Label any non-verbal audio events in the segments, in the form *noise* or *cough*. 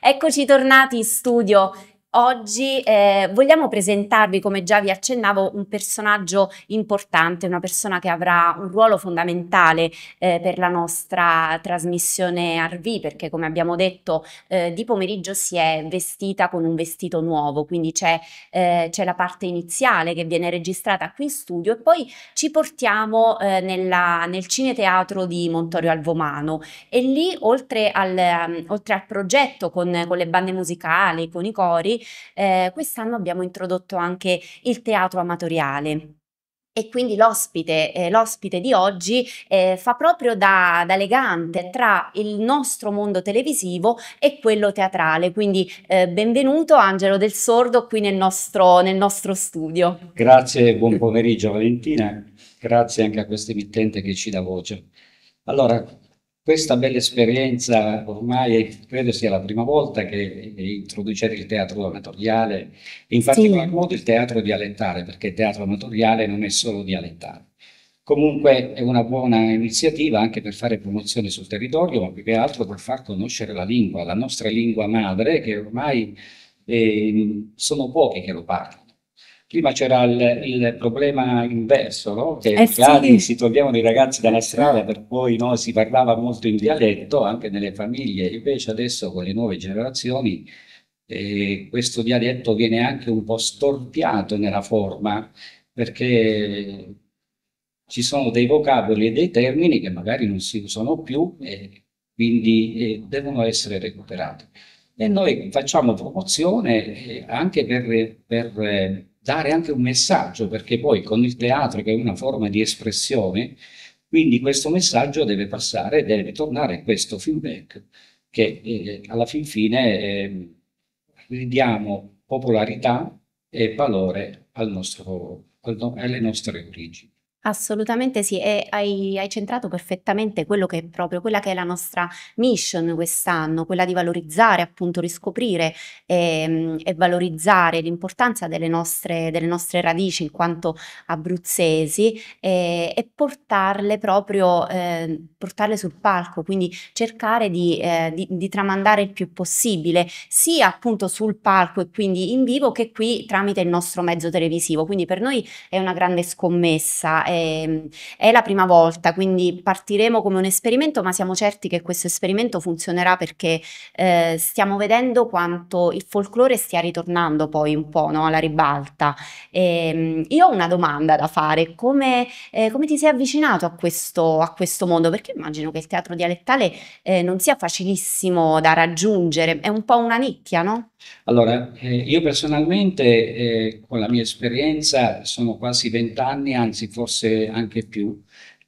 Eccoci tornati in studio Oggi eh, vogliamo presentarvi, come già vi accennavo, un personaggio importante, una persona che avrà un ruolo fondamentale eh, per la nostra trasmissione RV, perché come abbiamo detto eh, di pomeriggio si è vestita con un vestito nuovo, quindi c'è, eh, c'è la parte iniziale che viene registrata qui in studio e poi ci portiamo eh, nella, nel cineteatro di Montorio Alvomano e lì oltre al, um, oltre al progetto con, con le bande musicali, con i cori, eh, quest'anno abbiamo introdotto anche il teatro amatoriale. E quindi l'ospite, eh, l'ospite di oggi eh, fa proprio da, da, legante tra il nostro mondo televisivo e quello teatrale. Quindi eh, benvenuto Angelo Del Sordo qui nel nostro, nel nostro studio. Grazie, buon pomeriggio Valentina, grazie anche a questo emittente che ci dà voce. Allora, questa bella esperienza ormai credo sia la prima volta che introducete il teatro amatoriale, in particolar sì. modo il teatro dialettale, perché il teatro amatoriale non è solo dialettale. Comunque è una buona iniziativa anche per fare promozione sul territorio, ma più che altro per far conoscere la lingua, la nostra lingua madre, che ormai eh, sono pochi che lo parlano. Prima c'era il, il problema inverso, no? che eh magari sì. si trovavano i ragazzi dalla strada, per cui no, si parlava molto in dialetto anche nelle famiglie, invece adesso con le nuove generazioni eh, questo dialetto viene anche un po' storpiato nella forma, perché ci sono dei vocaboli e dei termini che magari non si usano più e quindi eh, devono essere recuperati. E noi facciamo promozione eh, anche per, per eh, dare anche un messaggio, perché poi con il teatro, che è una forma di espressione, quindi questo messaggio deve passare, deve tornare a questo feedback, che eh, alla fin fine eh, ridiamo popolarità e valore al nostro, al alle nostre origini. Assolutamente sì, e hai, hai, centrato perfettamente quello che è proprio quella che è la nostra mission quest'anno, quella di valorizzare, appunto, riscoprire e, ehm, e valorizzare l'importanza delle nostre, delle nostre, radici in quanto abruzzesi e, e portarle proprio eh, portarle sul palco, quindi cercare di, eh, di, di tramandare il più possibile, sia appunto sul palco e quindi in vivo che qui tramite il nostro mezzo televisivo. Quindi per noi è una grande scommessa. Eh, Ehm, è, la prima volta, quindi partiremo come un esperimento, ma siamo certi che questo esperimento funzionerà perché eh, stiamo vedendo quanto il folklore stia ritornando poi un po' no, alla ribalta. E, ehm, io ho una domanda da fare, come, eh, come ti sei avvicinato a questo, a questo, mondo? Perché immagino che il teatro dialettale eh, non sia facilissimo da raggiungere, è un po' una nicchia, no? Allora, eh, io personalmente eh, con la mia esperienza sono quasi vent'anni, anzi forse anche più,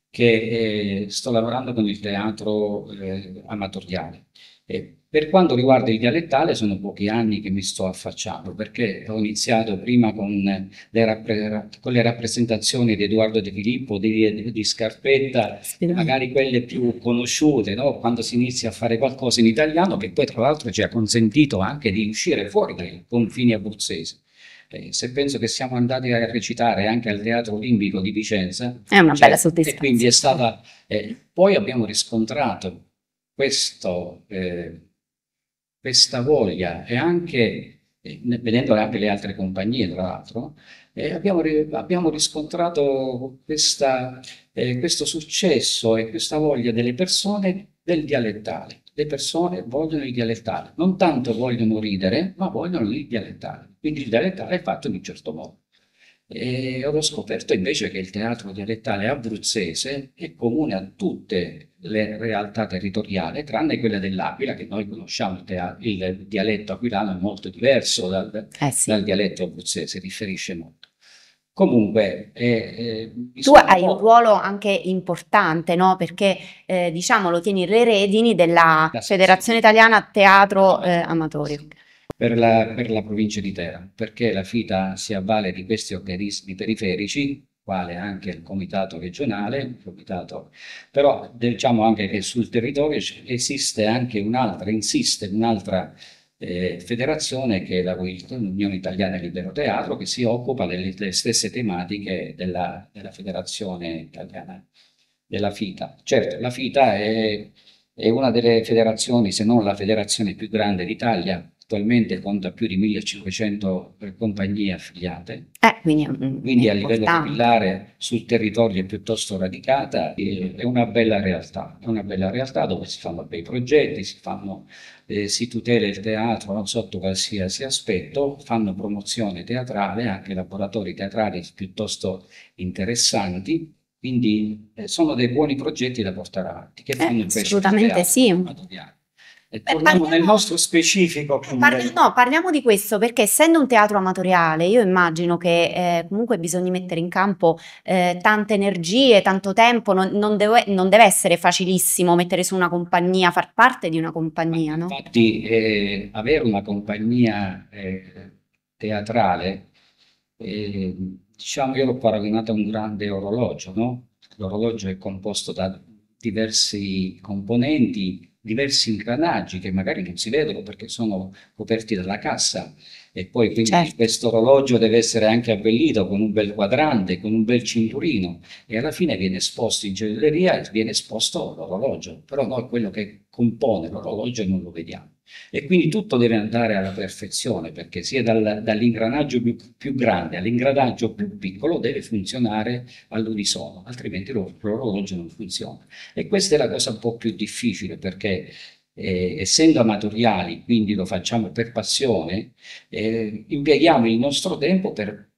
che eh, sto lavorando con il teatro eh, amatoriale. E per quanto riguarda il dialettale, sono pochi anni che mi sto affacciando, perché ho iniziato prima con le, rappre con le rappresentazioni di Edoardo De Filippo, di, di Scarpetta, magari quelle più conosciute, no? quando si inizia a fare qualcosa in italiano, che poi tra l'altro ci ha consentito anche di uscire fuori dai confini abruzzesi. Eh, se penso che siamo andati a recitare anche al Teatro Olimpico di Vicenza, è una cioè, bella soddisfazione. E quindi è stata. Eh, poi abbiamo riscontrato questo. Eh, questa voglia e anche, eh, vedendo anche le altre compagnie tra l'altro, eh, abbiamo, abbiamo, riscontrato questa, eh, questo successo e questa voglia delle persone del dialettale. Le persone vogliono il dialettale, non tanto vogliono ridere, ma vogliono il dialettale. Quindi il dialettale è fatto in un certo modo. E ho scoperto invece che il teatro dialettale abruzzese è comune a tutte le realtà territoriali, tranne quella dell'Aquila, che noi conosciamo, il, il dialetto aquilano è molto diverso dal, eh sì. dal dialetto abruzzese, riferisce molto. Comunque, eh, eh, tu hai un ruolo anche importante, no? Perché eh, diciamo lo tieni le redini della Federazione Italiana Teatro eh, Amatorio. Sì per la, per la provincia di Teramo, perché la FITA si avvale di questi organismi periferici quale anche il comitato regionale, il comitato, però diciamo anche che sul territorio esiste anche un'altra, insiste un'altra eh, federazione che è la Unione Italiana Libero Teatro che si occupa delle, delle stesse tematiche della, della, federazione italiana della FITA. Certo, la FITA è, è una delle federazioni, se non la federazione più grande d'Italia, attualmente conta più di 1500 compagnie affiliate. Eh, quindi, mm, quindi a livello capillare sul territorio è piuttosto radicata, è una bella realtà, è una bella realtà dove si fanno bei progetti, si, fanno, eh, si tutela il teatro sotto qualsiasi aspetto, fanno promozione teatrale, anche laboratori teatrali piuttosto interessanti. Quindi eh, sono dei buoni progetti da portare avanti. Che eh, fanno eh, assolutamente sì. E torniamo parliamo, nel nostro specifico. Eh, parli, no, parliamo di questo perché essendo un teatro amatoriale, io immagino che eh, comunque bisogna mettere in campo eh, tante energie, tanto tempo, non, non, deve, non, deve, essere facilissimo mettere su una compagnia, far parte di una compagnia. No? Infatti, eh, avere una compagnia eh, teatrale, eh, diciamo, io l'ho paragonata a un grande orologio, no? L'orologio è composto da diversi componenti diversi ingranaggi che magari non si vedono perché sono coperti dalla cassa e poi quindi certo. questo orologio deve essere anche abbellito con un bel quadrante, con un bel cinturino e alla fine viene esposto in gioielleria, viene esposto l'orologio, però noi quello che compone l'orologio non lo vediamo. E quindi tutto deve andare alla perfezione, perché sia dal, dall'ingranaggio più, più, grande all'ingranaggio più piccolo deve funzionare all'unisono, altrimenti l'orologio non funziona. E questa è la cosa un po' più difficile, perché eh, essendo amatoriali, quindi lo facciamo per passione, eh, impieghiamo il nostro tempo per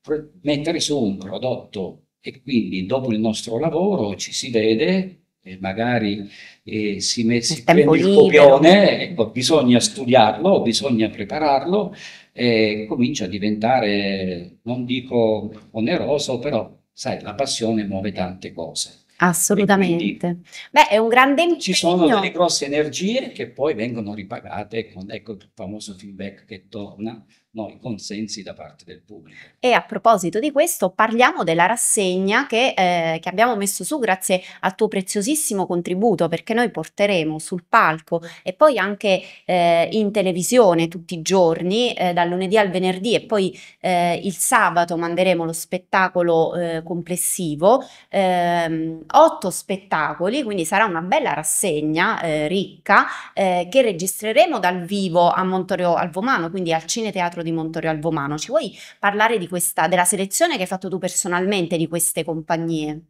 mettere su un prodotto e quindi dopo il nostro lavoro ci si vede magari eh, si, met- si prende il copione, ecco, bisogna studiarlo, bisogna prepararlo e comincia a diventare, non dico oneroso, però sai, la passione muove tante cose. Assolutamente. Quindi, Beh, è un grande impegno. Ci sono delle grosse energie che poi vengono ripagate con ecco, il famoso feedback che torna noi consensi da parte del pubblico. E a proposito di questo, parliamo della rassegna che, eh, che, abbiamo messo su grazie al tuo preziosissimo contributo, perché noi porteremo sul palco e poi anche eh, in televisione tutti i giorni, eh, dal lunedì al venerdì e poi eh, il sabato manderemo lo spettacolo eh, complessivo, ehm, otto spettacoli, quindi sarà una bella rassegna eh, ricca che registreremo dal vivo a Montorio Alvomano, quindi al Cineteatro di Montorial Alvomano. Ci vuoi parlare questa, della selezione che hai fatto tu personalmente di queste compagnie?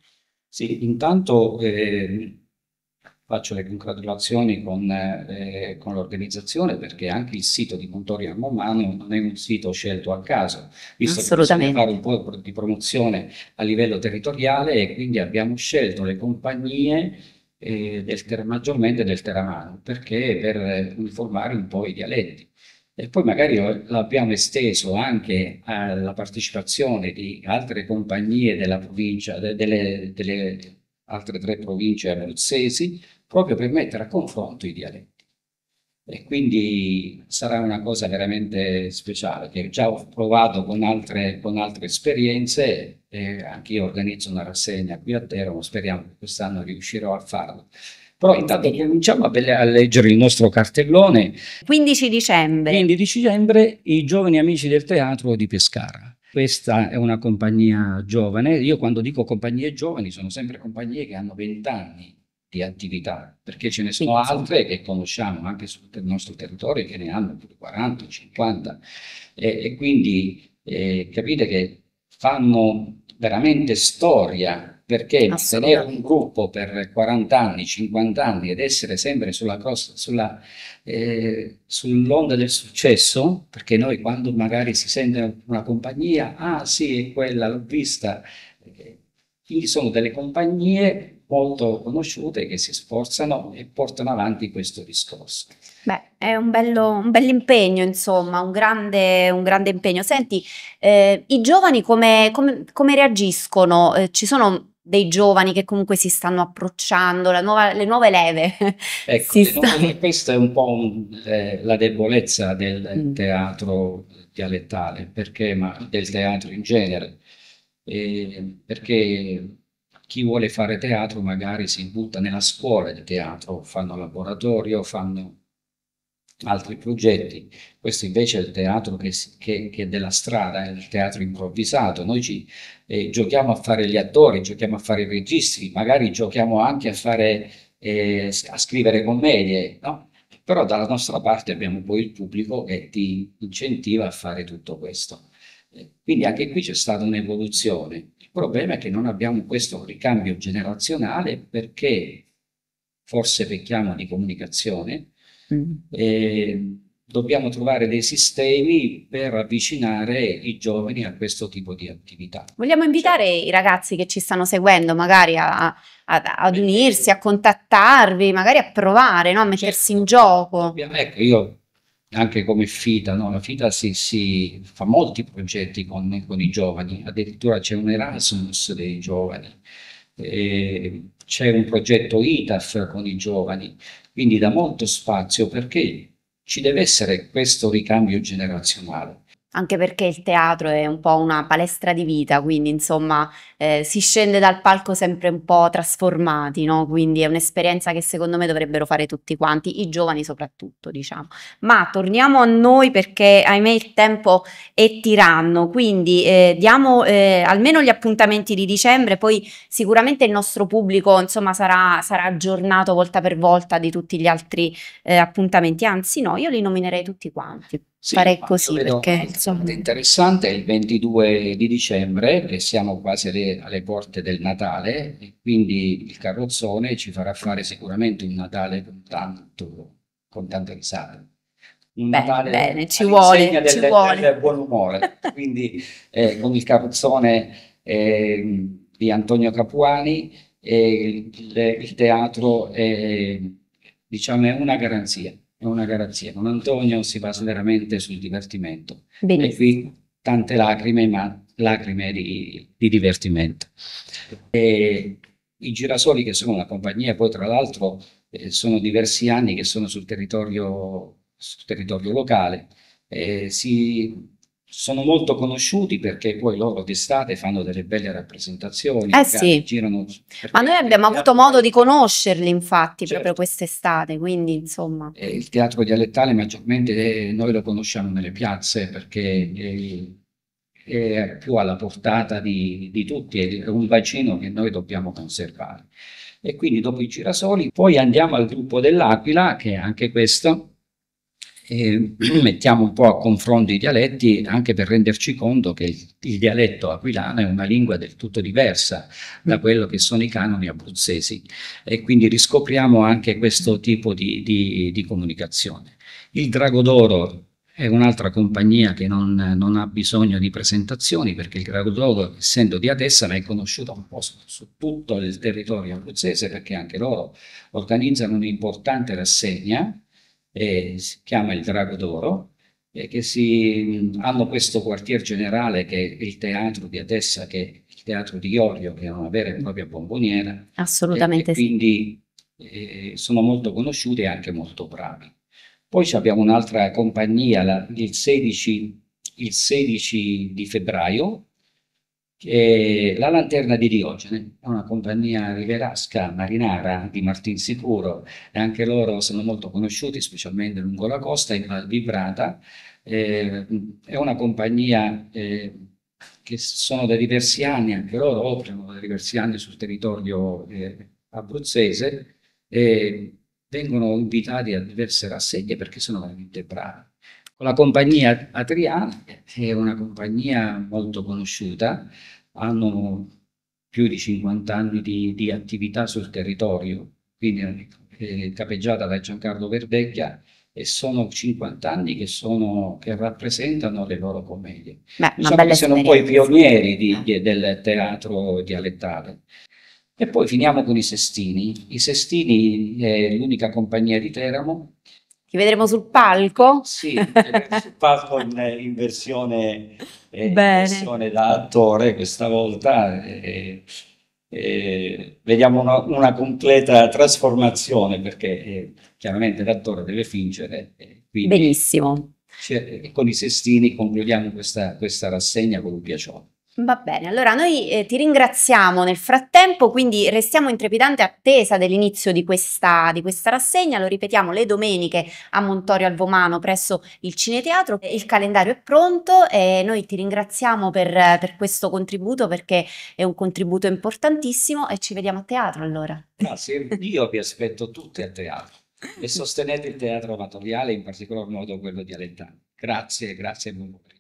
Sì, intanto eh, faccio le congratulazioni con, eh, con, l'organizzazione perché anche il sito di Montorial Alvomano non è un sito scelto a caso, visto che bisogna fare un po' di promozione a livello territoriale e quindi abbiamo scelto le compagnie eh, del ter- maggiormente del Teramano perché per eh, uniformare un po' i dialetti e poi magari l'abbiamo esteso anche alla partecipazione di altre compagnie della provincia, delle, delle altre tre province abruzzesi, proprio per mettere a confronto i dialetti. E quindi sarà una cosa veramente speciale che già ho provato con altre, con altre esperienze e anche io organizzo una rassegna qui a Teramo, speriamo che quest'anno riuscirò a farlo. Però intanto cominciamo a leggere il nostro cartellone. 15 dicembre. 15 dicembre, i giovani amici del teatro di Pescara. Questa è una compagnia giovane. Io quando dico compagnie giovani sono sempre compagnie che hanno 20 anni di attività, perché ce ne sono altre che conosciamo anche sul nostro territorio che ne hanno più di 40, 50. E, e quindi eh, capite che fanno veramente storia perché tenere ah, un gruppo per 40 anni, 50 anni ed essere sempre sulla, sulla, eh, sull'onda del successo, perché noi quando magari si sente una compagnia, ah sì, è quella, l'ho vista, quindi sono delle compagnie molto conosciute che si sforzano e portano avanti questo discorso. Beh, è un, bello, un bell'impegno, insomma, un grande, un grande impegno. Senti, eh, i giovani come, come, come reagiscono? Eh, ci sono dei giovani che comunque si stanno approcciando, nuova, le nuove leve. *laughs* Ecco, sta... questa è un po' un, eh, la debolezza del mm. teatro dialettale, perché, ma del teatro in genere, eh, perché chi vuole fare teatro magari si butta nella scuola di teatro, fanno laboratorio, fanno altri progetti. Questo invece è il teatro che, che, che, è della strada, è il teatro improvvisato. Noi ci eh, giochiamo a fare gli attori, giochiamo a fare i registi, magari giochiamo anche a, fare, eh, a scrivere commedie, no? Però dalla nostra parte abbiamo poi il pubblico che ti incentiva a fare tutto questo. Eh, quindi anche qui c'è stata un'evoluzione. Il problema è che non abbiamo questo ricambio generazionale perché forse pecchiamo di comunicazione, Mm. E dobbiamo trovare dei sistemi per avvicinare i giovani a questo tipo di attività. Vogliamo invitare cioè. i ragazzi che ci stanno seguendo magari a, a, ad unirsi, eh, a contattarvi, magari a provare, no? a certo. mettersi certo. in gioco. Ecco, io anche come FITA, no? la FITA si, si, fa molti progetti con, con i giovani, addirittura c'è un Erasmus dei giovani, c'è un progetto ITAF con i giovani, quindi dà molto spazio perché ci deve essere questo ricambio generazionale anche perché il teatro è un po' una palestra di vita, quindi insomma eh, si scende dal palco sempre un po' trasformati, no? quindi è un'esperienza che secondo me dovrebbero fare tutti quanti, i giovani soprattutto diciamo. Ma torniamo a noi perché ahimè il tempo è tiranno, quindi eh, diamo eh, almeno gli appuntamenti di dicembre, poi sicuramente il nostro pubblico insomma sarà, sarà aggiornato volta per volta di tutti gli altri eh, appuntamenti, anzi no, io li nominerei tutti quanti sì, fare così perché insomma... È interessante, il 22 di dicembre, e siamo quasi alle, alle, porte del Natale, e quindi il carrozzone ci farà fare sicuramente un Natale con, tanto, con tante risate. Un bene, Natale bene, ci vuole, del, ci vuole. Del buon umore. *laughs* quindi eh, con il carrozzone eh, di Antonio Capuani eh, il, il, teatro è, diciamo, è una garanzia è una garanzia. Con Antonio si basa veramente sul divertimento. Benissimo. E qui tante lacrime, ma lacrime di, di divertimento. E I Girasoli, che sono una compagnia, poi tra l'altro eh, sono diversi anni che sono sul territorio, sul territorio locale, eh, si sono molto conosciuti perché poi loro d'estate fanno delle belle rappresentazioni. Eh sì. girano Ma noi abbiamo avuto modo di conoscerli infatti certo. proprio quest'estate, quindi insomma. E eh, il teatro dialettale maggiormente eh, noi lo conosciamo nelle piazze perché è, è più alla portata di, di tutti, è un bacino che noi dobbiamo conservare. E quindi dopo i girasoli poi andiamo al gruppo dell'Aquila, che è anche questo eh, mettiamo un po' a confronto i dialetti anche per renderci conto che il, il dialetto aquilano è una lingua del tutto diversa da quello che sono i canoni abruzzesi e quindi riscopriamo anche questo tipo di, di, di comunicazione. Il Drago d'Oro è un'altra compagnia che non, non, ha bisogno di presentazioni perché il Graudoro, essendo di Atessana, è conosciuto un po' su, su tutto il territorio abruzzese perché anche loro organizzano un'importante rassegna eh, si chiama il Drago d'Oro, eh, che si, hanno questo quartier generale che è il teatro di Adessa, che è il teatro di Iorio, che è una vera e propria bomboniera. Assolutamente e, e quindi eh, sono molto conosciuti e anche molto bravi. Poi abbiamo un'altra compagnia la, il, 16, il 16 di febbraio, che la Lanterna di Diogene è una compagnia riverasca marinara di Martinsicuro e anche loro sono molto conosciuti, specialmente lungo la costa, in Val Vibrata. Eh, è una compagnia eh, che sono da diversi anni, anche loro operano da diversi anni sul territorio eh, abruzzese e vengono invitati a diverse rassegne perché sono veramente bravi con la compagnia Adriana, che è una compagnia molto conosciuta, hanno più di 50 anni di, di attività sul territorio, quindi è capeggiata da Giancarlo Verdecchia, e sono 50 anni che, sono, che rappresentano le loro commedie. Beh, diciamo sono un po' i pionieri di, ah. di, del teatro dialettale. E poi finiamo con i Sestini. I Sestini è l'unica compagnia di Teramo ti vedremo sul palco? Sì, sul palco in, in, versione, eh, versione, da attore questa volta. Eh, eh, vediamo una, una, completa trasformazione perché eh, chiaramente l'attore deve fingere. Eh, Benissimo. Eh, con i sestini concludiamo questa, questa rassegna con un piacere. Va bene, allora noi eh, ti ringraziamo nel frattempo, quindi restiamo in trepidante attesa dell'inizio di questa, di questa rassegna, lo ripetiamo le domeniche a Montorio Alvomano presso il Cineteatro, eh, il calendario è pronto e noi ti ringraziamo per, per questo contributo perché è un contributo importantissimo e ci vediamo a teatro allora. Grazie, ah, io vi aspetto tutti a teatro e sostenete il teatro amatoriale, in particolar modo quello di Alentano. Grazie, grazie e buon pomeriggio.